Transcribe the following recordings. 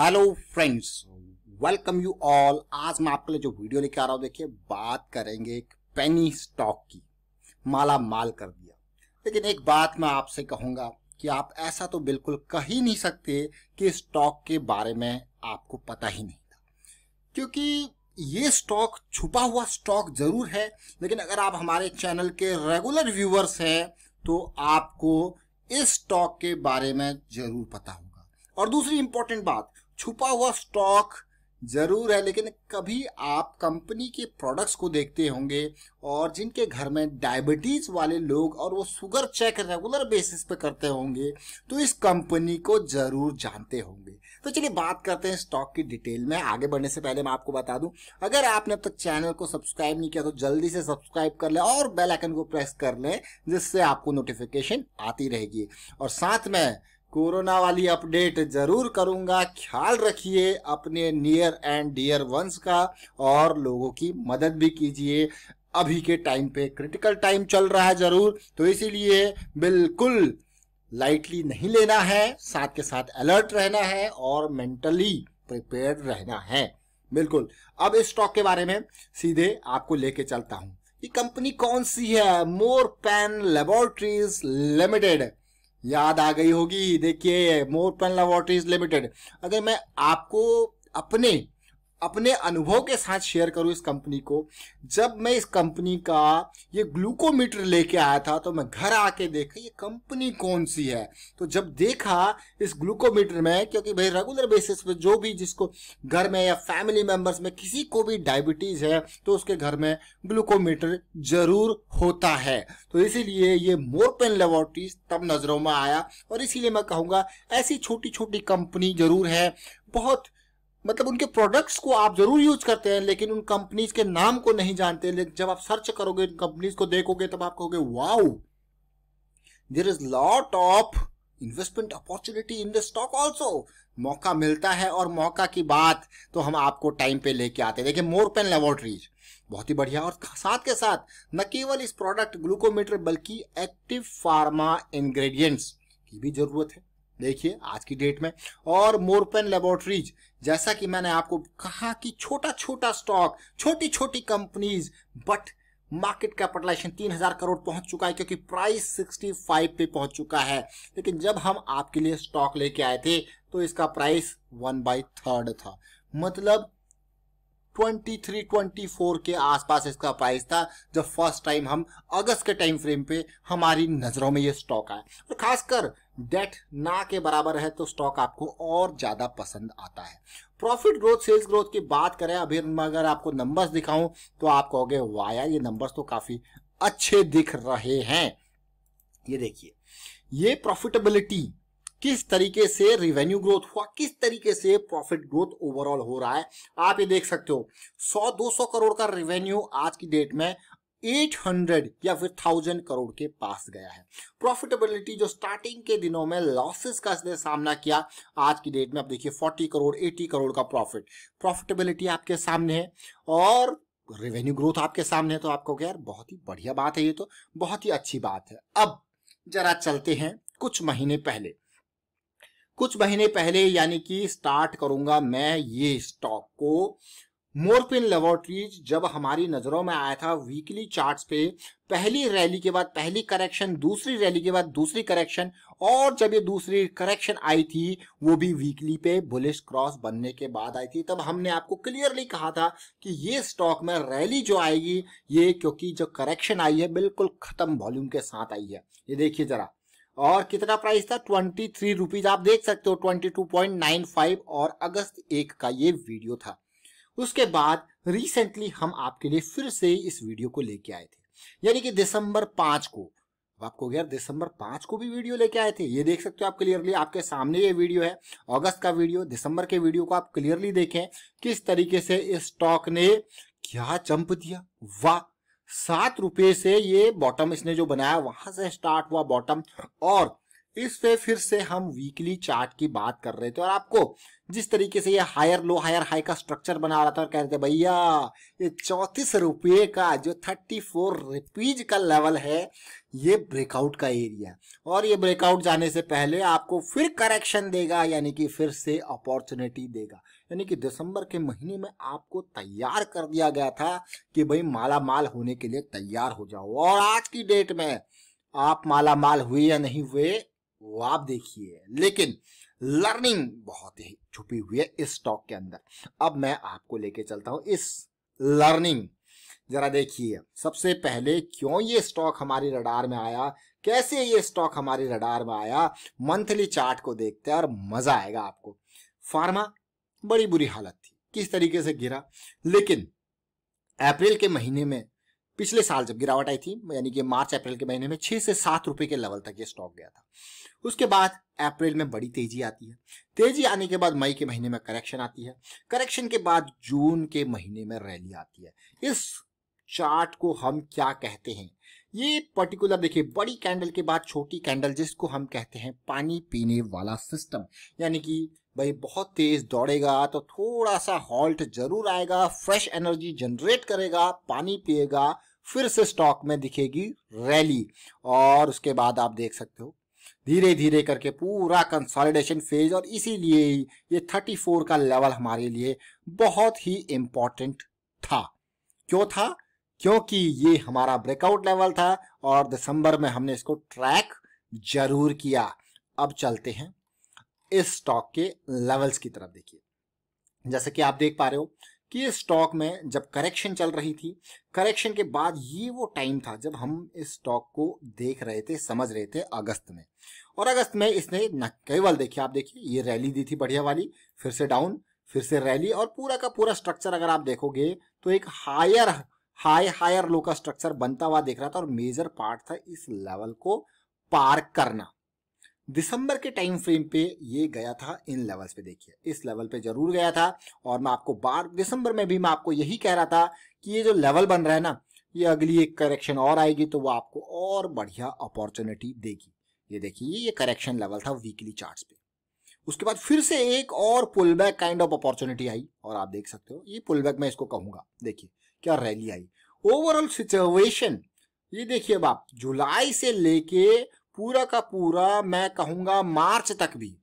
Hello friends welcome you all आज मैं आपके लिए जो वीडियो लेके आ रहा हूँ देखिए बात करेंगे एक पेनी स्टॉक की माला माल कर दिया लेकिन एक बात मैं आपसे कहूँगा कि आप ऐसा तो बिल्कुल कह ही नहीं सकते कि स्टॉक के बारे में आपको पता ही नहीं था क्योंकि ये स्टॉक छुपा हुआ स्टॉक जरूर है लेकिन अगर आप हमारे चैनल के रेगुलर व्यूवर्स हैं तो आपको इस स्टॉक के बारे में जरूर पता होगा और दूसरी इंपॉर्टेंट बात छुपा हुआ स्टॉक जरूर है लेकिन कभी आप कंपनी के प्रोडक्ट्स को देखते होंगे और जिनके घर में डायबिटीज वाले लोग और वो शुगर चेक रेगुलर बेसिस पे करते होंगे तो इस कंपनी को जरूर जानते होंगे तो चलिए बात करते हैं स्टॉक की डिटेल में आगे बढ़ने से पहले मैं आपको बता दूं अगर आपने अब तक चैनल को सब्सक्राइब नहीं किया तो जल्दी से सब्सक्राइब कर लें और बेलाइकन को प्रेस कर लें जिससे आपको नोटिफिकेशन आती रहेगी और साथ में कोरोना वाली अपडेट जरूर करूंगा ख्याल रखिए अपने नियर एंड डियर वंस का और लोगों की मदद भी कीजिए अभी के टाइम पे क्रिटिकल टाइम चल रहा है जरूर तो इसीलिए बिल्कुल लाइटली नहीं लेना है साथ के साथ अलर्ट रहना है और मेंटली प्रिपेयर रहना है बिल्कुल अब इस स्टॉक के बारे में सीधे आपको लेके चलता हूं ये कंपनी कौन सी है मोर पैन लेबोरेटरीज लिमिटेड याद आ गई होगी देखिए मोर पेन लेबोरेटरीज लिमिटेड अगर मैं आपको अपने अपने अनुभव के साथ शेयर करूं इस कंपनी को जब मैं इस कंपनी का ये ग्लूकोमीटर लेके आया था तो मैं घर आके देखा ये कंपनी कौन सी है तो जब देखा इस ग्लूकोमीटर में क्योंकि भाई रेगुलर बेसिस पे जो भी जिसको घर में या फैमिली मेम्बर्स में किसी को भी डायबिटीज है तो उसके घर में ग्लूकोमीटर जरूर होता है तो इसीलिए ये मोरपेन लेबोरेटरीज तब नजरों में आया और इसीलिए मैं कहूँगा ऐसी छोटी छोटी कंपनी जरूर है बहुत मतलब उनके प्रोडक्ट्स को आप जरूर यूज करते हैं लेकिन उन कंपनीज के नाम को नहीं जानते लेकिन जब आप सर्च करोगे उन कंपनीज को देखोगे तब आप कहोगे wow there is lot of investment opportunity in the stock also मौका मिलता है और मौका की बात तो हम आपको टाइम पे लेके आते हैं देखिए मोर पेन लेबोरेटरीज बहुत ही बढ़िया और साथ के साथ न केवल इस प्रोडक्ट ग्लूकोमीटर बल्कि एक्टिव फार्मा इंग्रेडिएंट्स की भी जरूरत है देखिए आज की डेट में और मोरपेन लेबोरेटरीज जैसा कि मैंने आपको कहा कि छोटा छोटा स्टॉक छोटी छोटी कंपनीज बट मार्केट कैपिटलाइजेशन तीन हजार करोड़ पहुंच चुका है क्योंकि प्राइस 65 पे पहुंच चुका है लेकिन जब हम आपके लिए स्टॉक लेके आए थे तो इसका प्राइस वन बाई थर्ड था मतलब 23, 24 के आसपास इसका प्राइस था जब फर्स्ट टाइम हम अगस्त के टाइम फ्रेम पे हमारी नजरों में ये स्टॉक आया और खासकर डेट ना के बराबर है तो स्टॉक आपको और ज्यादा पसंद आता है प्रॉफिट ग्रोथ सेल्स ग्रोथ की बात करें अभी अगर आपको नंबर्स दिखाऊं तो आप कहोगे वाया ये नंबर्स तो काफी अच्छे दिख रहे हैं ये देखिए ये प्रॉफिटेबिलिटी किस तरीके से रिवेन्यू ग्रोथ हुआ किस तरीके से प्रॉफिट ग्रोथ ओवरऑल हो रहा है आप ये देख सकते हो 100-200 करोड़ का रेवेन्यू आज की डेट में 800 या फिर 1000 करोड़ के पास गया है प्रॉफिटेबिलिटी जो स्टार्टिंग के दिनों में लॉसेस का इसने सामना किया आज की डेट में आप देखिए 40 करोड़ 80 करोड़ का प्रॉफिट प्रॉफिटेबिलिटी आपके सामने है और रेवेन्यू ग्रोथ आपके सामने है तो आपको यार बहुत ही बढ़िया बात है ये तो बहुत ही अच्छी बात है अब जरा चलते हैं कुछ महीने पहले कुछ महीने पहले यानी कि स्टार्ट करूंगा मैं ये स्टॉक को मोरपिन लेबोरेटरीज जब हमारी नजरों में आया था वीकली चार्ट्स पे पहली रैली के बाद पहली करेक्शन दूसरी रैली के बाद दूसरी करेक्शन और जब ये दूसरी करेक्शन आई थी वो भी वीकली पे बुलिश क्रॉस बनने के बाद आई थी तब हमने आपको क्लियरली कहा था कि ये स्टॉक में रैली जो आएगी ये क्योंकि जो करेक्शन आई है बिल्कुल खत्म वॉल्यूम के साथ आई है ये देखिए जरा और कितना प्राइस था ट्वेंटी थ्री रुपीज आप देख सकते हो twenty two point nine five और अगस्त एक का ये वीडियो था उसके बाद रिसेंटली हम आपके लिए फिर से इस वीडियो को लेके आए थे यानी कि दिसंबर पांच को आपको यार दिसंबर पांच को भी वीडियो लेके आए थे ये देख सकते हो आप क्लियरली आपके सामने ये वीडियो है अगस्त का वीडियो दिसंबर के वीडियो को आप क्लियरली देखें किस तरीके से इस स्टॉक ने क्या चंप दिया वाह सात रुपए से ये बॉटम इसने जो बनाया वहां से स्टार्ट हुआ बॉटम और इस पे फिर से हम वीकली चार्ट की बात कर रहे थे और आपको जिस तरीके से ये हायर लो हायर हाई का स्ट्रक्चर बना रहा था और कह रहे थे भैया ये चौंतीस रुपये का जो थर्टी फोर रुपीज का लेवल है ये ब्रेकआउट का एरिया और ये ब्रेकआउट जाने से पहले आपको फिर करेक्शन देगा यानी कि फिर से अपॉर्चुनिटी देगा यानी कि दिसंबर के महीने में आपको तैयार कर दिया गया था कि भाई माला माल होने के लिए तैयार हो जाओ और आज की डेट में आप माला माल हुए या नहीं हुए वो आप देखिए लेकिन लर्निंग बहुत ही छुपी हुई है इस स्टॉक के अंदर अब मैं आपको लेके चलता हूं इस लर्निंग जरा देखिए सबसे पहले क्यों ये स्टॉक हमारे रडार में आया कैसे ये स्टॉक हमारे रडार में आया मंथली चार्ट को देखते हैं और मजा आएगा आपको फार्मा बड़ी बुरी हालत थी किस तरीके से गिरा लेकिन अप्रैल के महीने में पिछले साल जब गिरावट आई थी यानी कि मार्च अप्रैल के महीने में छह से सात रुपए के लेवल तक ये स्टॉक गया था उसके बाद अप्रैल में बड़ी तेजी आती है तेजी आने के बाद मई के महीने में करेक्शन आती है करेक्शन के बाद जून के महीने में रैली आती है इस चार्ट को हम क्या कहते हैं ये पर्टिकुलर देखिए बड़ी कैंडल के बाद छोटी कैंडल जिसको हम कहते हैं पानी पीने वाला सिस्टम यानी कि भाई बहुत तेज दौड़ेगा तो थोड़ा सा हॉल्ट जरूर आएगा फ्रेश एनर्जी जनरेट करेगा पानी पिएगा फिर से स्टॉक में दिखेगी रैली और उसके बाद आप देख सकते हो धीरे धीरे करके पूरा कंसोलिडेशन फेज और इसीलिए ये 34 का लेवल हमारे लिए बहुत ही इम्पोर्टेंट था क्यों था क्योंकि ये हमारा ब्रेकआउट लेवल था और दिसंबर में हमने इसको ट्रैक जरूर किया अब चलते हैं इस स्टॉक के लेवल्स की तरफ देखिए जैसे कि आप देख पा रहे हो कि इस स्टॉक में जब करेक्शन चल रही थी करेक्शन के बाद ये वो टाइम था जब हम इस स्टॉक को देख रहे थे समझ रहे थे अगस्त में और अगस्त में इसने न केवल देखिए आप देखिए ये रैली दी थी बढ़िया वाली फिर से डाउन फिर से रैली और पूरा का पूरा स्ट्रक्चर अगर आप देखोगे तो एक हायर हाई हायर लो का स्ट्रक्चर बनता हुआ देख रहा था और मेजर पार्ट था इस लेवल को पार करना दिसंबर के टाइम फ्रेम पे ये गया था इन लेवल्स पे देखिए इस लेवल पे जरूर गया था और मैं आपको बार दिसंबर में भी मैं आपको यही कह रहा था कि ये जो लेवल बन रहा है ना ये अगली एक करेक्शन और आएगी तो वो आपको और बढ़िया अपॉर्चुनिटी देगी ये देखिए ये करेक्शन लेवल था वीकली चार्ट पे उसके बाद फिर से एक और pull back kind of opportunity आई और आप देख सकते हो ये पुल बैक मैं इसको कहूंगा देखिए क्या रैली आई ओवरऑल सिचुएशन ये देखिए बाप जुलाई से लेके पूरा का पूरा मैं कहूंगा मार्च तक भी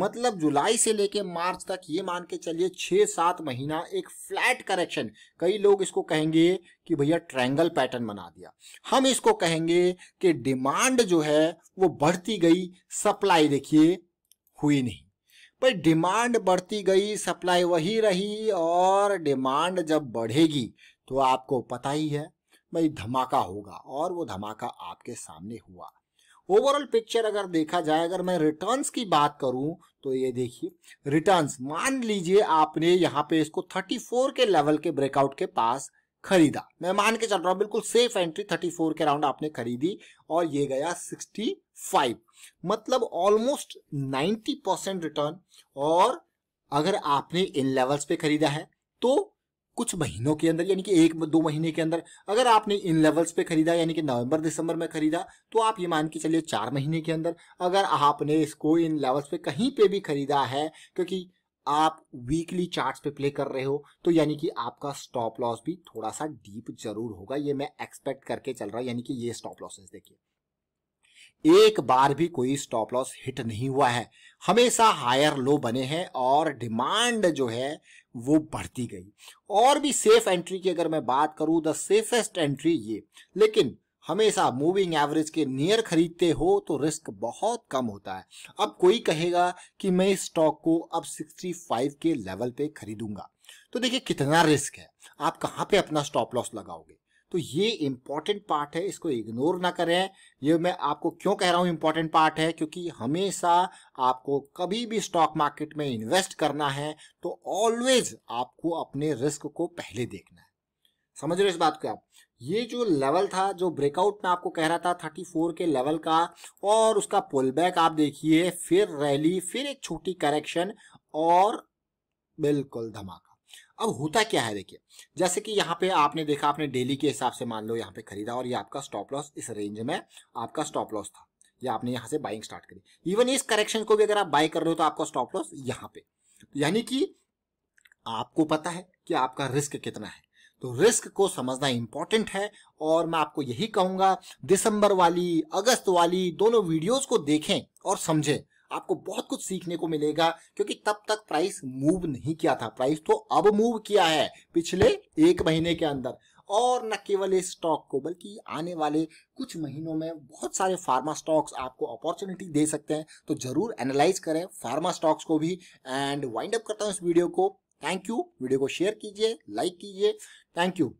मतलब जुलाई से लेके मार्च तक ये मान के चलिए छः सात महीना एक फ्लैट करेक्शन कई लोग इसको कहेंगे कि भैया ट्रायंगल पैटर्न बना दिया हम इसको कहेंगे कि डिमांड जो है वो बढ़ती गई सप्लाई देखिए हुई नहीं भाई डिमांड बढ़ती गई सप्लाई वही रही और डिमांड जब बढ़ेगी तो आपको पता ही है भाई धमाका होगा और वो धमाका आपके सामने हुआ ओवरऑल पिक्चर अगर देखा जाए अगर मैं रिटर्न्स की बात करूं तो ये देखिए रिटर्न्स मान लीजिए आपने यहाँ पे इसको 34 के लेवल के ब्रेकआउट के पास खरीदा मैं मान के चल रहा हूँ बिल्कुल सेफ एंट्री 34 के राउंड आपने खरीदी और ये गया 65 मतलब ऑलमोस्ट 90 परसेंट रिटर्न और अगर आपने इन लेवल्स पे खरीदा है तो कुछ महीनों के अंदर यानी कि एक दो महीने के अंदर अगर आपने इन लेवल्स पे खरीदा यानी कि नवंबर दिसंबर में खरीदा तो आप ये मान के चलिए चार महीने के अंदर अगर आपने इसको इन लेवल्स पे कहीं पे भी खरीदा है क्योंकि आप वीकली चार्ट्स पे प्ले कर रहे हो तो यानी कि आपका स्टॉप लॉस भी थोड़ा सा डीप जरूर होगा ये मैं एक्सपेक्ट करके चल रहा हूं यानी कि ये स्टॉप लॉसेस देखिए एक बार भी कोई स्टॉप लॉस हिट नहीं हुआ है हमेशा हायर लो बने हैं और डिमांड जो है वो बढ़ती गई और भी सेफ एंट्री की अगर मैं बात करूं द सेफेस्ट एंट्री ये लेकिन हमेशा मूविंग एवरेज के नियर खरीदते हो तो रिस्क बहुत कम होता है अब कोई कहेगा कि मैं इस स्टॉक को अब 65 के लेवल पे खरीदूंगा तो देखिए कितना रिस्क है आप कहाँ पे अपना स्टॉप लॉस लगाओगे तो ये इंपॉर्टेंट पार्ट है इसको इग्नोर ना करें ये मैं आपको क्यों कह रहा हूँ इंपॉर्टेंट पार्ट है क्योंकि हमेशा आपको कभी भी स्टॉक मार्केट में इन्वेस्ट करना है तो ऑलवेज आपको अपने रिस्क को पहले देखना है समझ रहे इस बात को आप ये जो लेवल था जो ब्रेकआउट में आपको कह रहा था 34 के लेवल का और उसका पुल बैक आप देखिए फिर रैली फिर एक छोटी करेक्शन और बिल्कुल धमाका अब होता क्या है देखिए जैसे कि यहाँ पे आपने देखा आपने डेली के हिसाब से मान लो यहाँ पे खरीदा और ये आपका स्टॉप लॉस इस रेंज में आपका स्टॉप लॉस था या आपने यहाँ से बाइंग स्टार्ट करी इवन इस करेक्शन को भी अगर आप बाय कर रहे हो तो आपका स्टॉप लॉस यहाँ पे यानी कि आपको पता है कि आपका रिस्क कितना है तो रिस्क को समझना इंपॉर्टेंट है और मैं आपको यही कहूंगा दिसंबर वाली अगस्त वाली दोनों वीडियोस को देखें और समझें आपको बहुत कुछ सीखने को मिलेगा क्योंकि तब तक प्राइस मूव नहीं किया था प्राइस तो अब मूव किया है पिछले एक महीने के अंदर और न केवल इस स्टॉक को बल्कि आने वाले कुछ महीनों में बहुत सारे फार्मा स्टॉक्स आपको अपॉर्चुनिटी दे सकते हैं तो जरूर एनालाइज करें फार्मा स्टॉक्स को भी एंड वाइंड अप करता हूं इस वीडियो को थैंक यू वीडियो को शेयर कीजिए लाइक कीजिए Thank you.